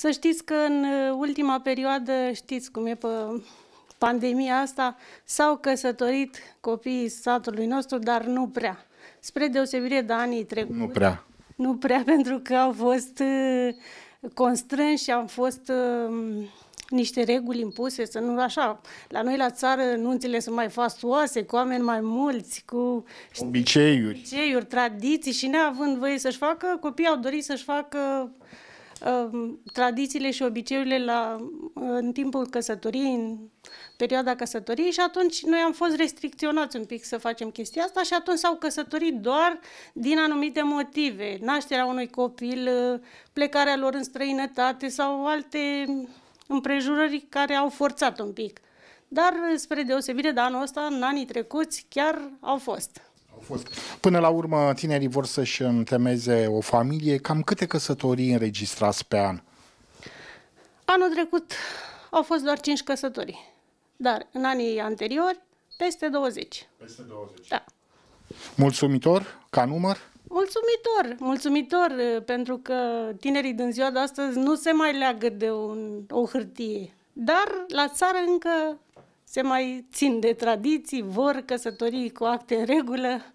Să știți că în uh, ultima perioadă, știți cum e pe pandemia asta, s-au căsătorit copiii satului nostru, dar nu prea. Spre deosebire de anii trecuți. Nu prea. Nu prea, pentru că au fost uh, constrânși și au fost uh, niște reguli impuse, să nu așa. La noi la țară nunțile sunt mai fastuoase, cu oameni mai mulți, cu obiceiuri, obiceiuri tradiții și neavând voie să-și facă, copiii au dorit să-și facă Ehm, tradițiile și obiceiurile la, în timpul căsătoriei, în perioada căsătoriei și atunci noi am fost restricționați un pic să facem chestia asta și atunci s-au căsătorit doar din anumite motive, nașterea unui copil, plecarea lor în străinătate sau alte împrejurări care au forțat un pic. Dar, spre deosebire de anul ăsta, în anii trecuți, chiar au fost fost. Până la urmă, tinerii vor să-și întemeze o familie. Cam câte căsătorii înregistrați pe an? Anul trecut au fost doar 5 căsătorii, dar în anii anteriori peste 20. Peste 20. Da. Mulțumitor ca număr? Mulțumitor, mulțumitor, uh, pentru că tinerii din ziua de astăzi nu se mai leagă de un, o hârtie. Dar la țară încă se mai țin de tradiții, vor căsătorii cu acte în regulă.